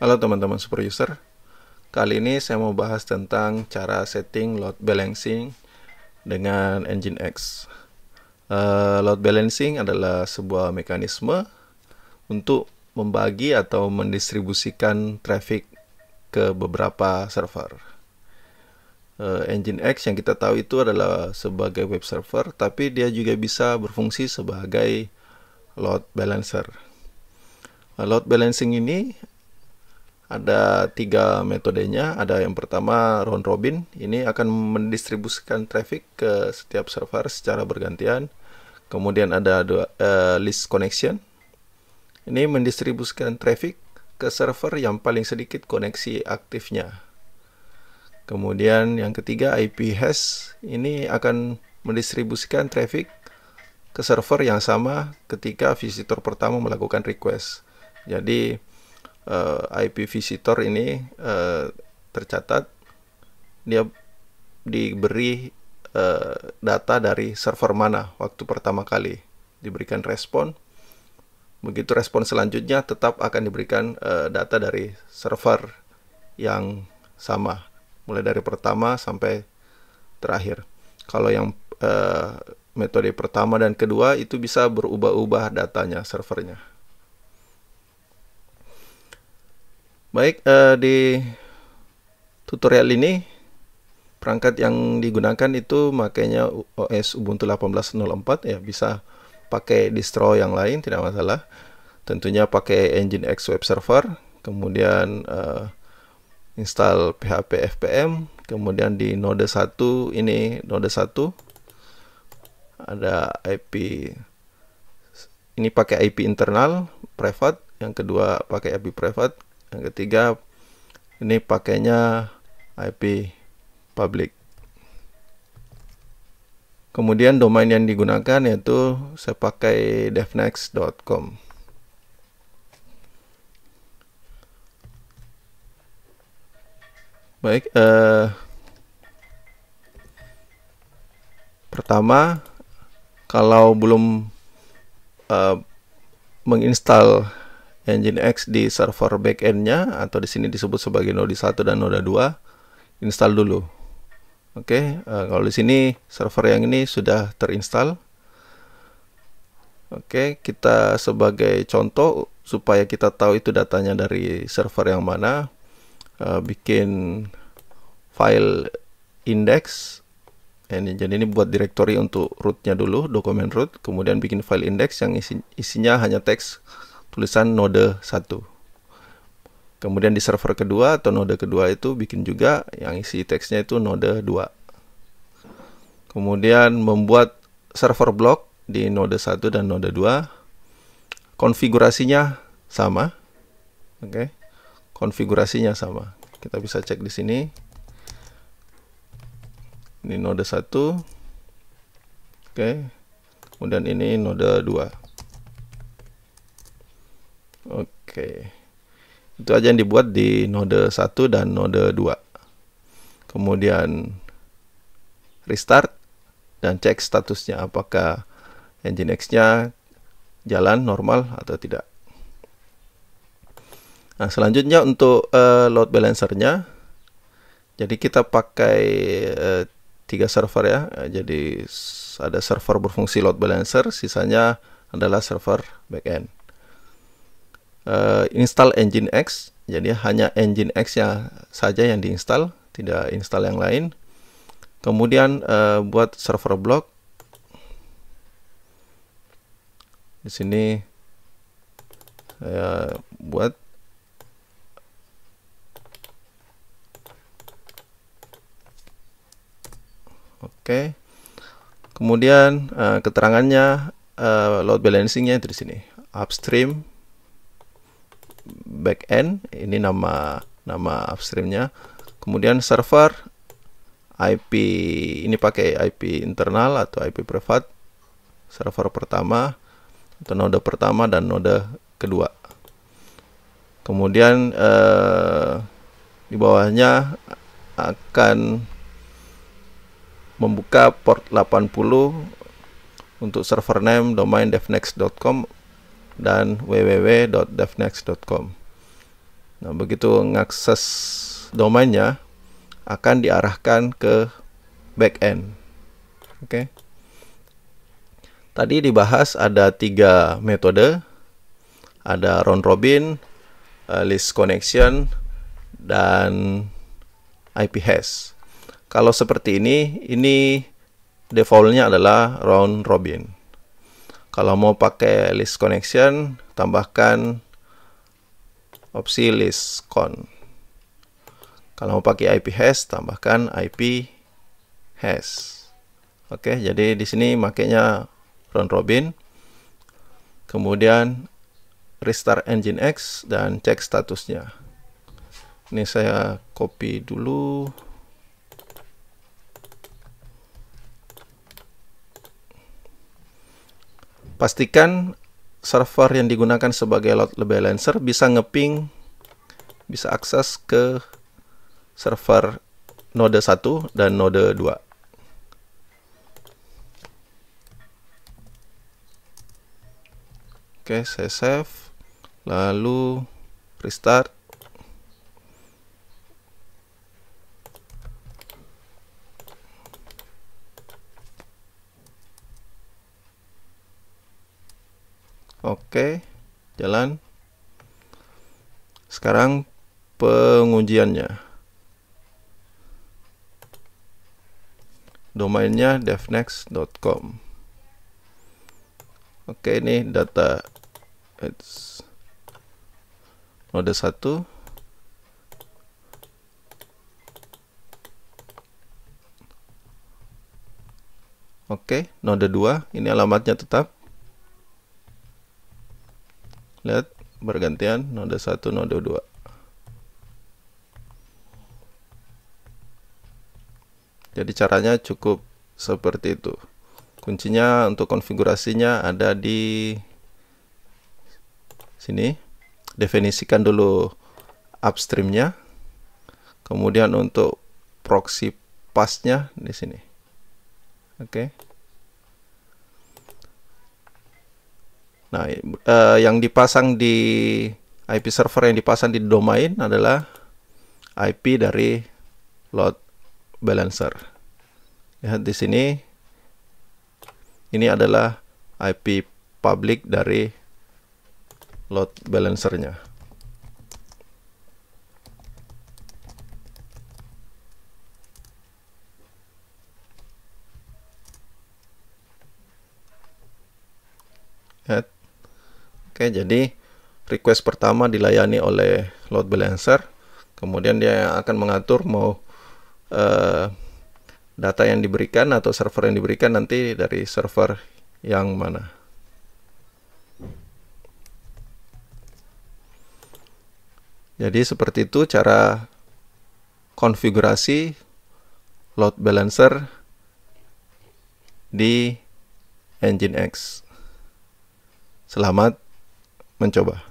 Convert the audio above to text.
Halo teman-teman super user. Kali ini saya mau bahas tentang cara setting load balancing dengan Engine X. Uh, load balancing adalah sebuah mekanisme untuk membagi atau mendistribusikan traffic ke beberapa server. Uh, Engine X yang kita tahu itu adalah sebagai web server, tapi dia juga bisa berfungsi sebagai load balancer. Eh, load balancing ini ada tiga metodenya. Ada yang pertama round robin, ini akan mendistribusikan traffic ke setiap server secara bergantian. Kemudian ada dua, uh, list connection. Ini mendistribusikan traffic ke server yang paling sedikit koneksi aktifnya. Kemudian yang ketiga IP hash ini akan mendistribusikan traffic ke server yang sama ketika visitor pertama melakukan request. Jadi uh, eh, IP visitor ini uh, tercatat dia diberi uh, data dari server mana waktu pertama kali diberikan respon begitu respon selanjutnya tetap akan diberikan uh, data dari server yang sama mulai dari pertama sampai terakhir kalau yang uh, metode pertama dan kedua itu bisa berubah-ubah datanya servernya Baik, uh, di tutorial ini perangkat yang digunakan itu makanya OS Ubuntu 18.04 ya bisa pakai distro yang lain tidak masalah. Tentunya pakai engine X web server, kemudian uh, install PHP FPM, kemudian di node 1 ini node 1 ada IP ini pakai IP internal private, yang kedua pakai IP private, yang ketiga ini pakainya IP public kemudian domain yang digunakan yaitu saya pakai devnext.com. baik eh, pertama kalau belum eh, menginstal Nginx di server backendnya atau di sini disebut sebagai node 1 dan node 2 install dulu oke okay, uh, eh, kalau di sini server yang ini sudah terinstall oke okay, kita sebagai contoh supaya kita tahu itu datanya dari server yang mana uh, bikin file index eh, ini jadi ini buat directory untuk rootnya dulu dokumen root kemudian bikin file index yang isi, isinya hanya teks tulisan node 1. Kemudian di server kedua atau node kedua itu bikin juga yang isi teksnya itu node 2. Kemudian membuat server block di node 1 dan node 2. Konfigurasinya sama. Oke. Okay. Konfigurasinya sama. Kita bisa cek di sini. Ini node 1. Oke. Okay. Kemudian ini node 2. Oke. Itu aja yang dibuat di node 1 dan node 2. Kemudian restart dan cek statusnya apakah Nginx-nya jalan normal atau tidak. Nah, selanjutnya untuk uh, load balancernya, jadi kita pakai uh, tiga server ya. Jadi ada server berfungsi load balancer, sisanya adalah server backend uh, install engine X jadi hanya engine X ya saja yang diinstal tidak install yang lain kemudian uh, buat server block di sini saya eh, buat Oke. Kemudian uh, keterangannya uh, load balancingnya itu di sini. Upstream backend ini nama nama upstreamnya kemudian server IP ini pakai IP internal atau IP privat server pertama atau node pertama dan node kedua kemudian eh, di bawahnya akan membuka port 80 untuk server name domain devnext.com dan www.devnext.com. Nah, begitu mengakses domainnya akan diarahkan ke backend. Oke. Okay. Tadi dibahas ada tiga metode, ada round robin, eh, list connection, dan IP hash. Kalau seperti ini, ini defaultnya adalah round robin. Kalau mau pakai list connection, tambahkan opsi list con. Kalau mau pakai IP hash, tambahkan IP hash. Oke, jadi di sini makainya round robin. Kemudian restart engine X dan cek statusnya. Ini saya copy dulu. Pastikan server yang digunakan sebagai load balancer bisa ngeping bisa akses ke server node 1 dan node 2. Oke, saya save. Lalu restart. Oke, jalan. Sekarang pengujiannya. Domainnya devnext.com. Oke, ini data it's node 1. Oke, node 2, ini alamatnya tetap lihat bergantian node 1 node 2 jadi caranya cukup seperti itu kuncinya untuk konfigurasinya ada di sini definisikan dulu upstreamnya kemudian untuk proxy pasnya di sini oke okay. Nah, eh, yang dipasang di IP server yang dipasang di domain adalah IP dari load balancer. Ya, di sini, ini adalah IP public dari load balancernya. Oke, jadi request pertama dilayani oleh load balancer. Kemudian dia akan mengatur mau uh, data yang diberikan atau server yang diberikan nanti dari server yang mana. Jadi seperti itu cara konfigurasi load balancer di engine x. Selamat mencoba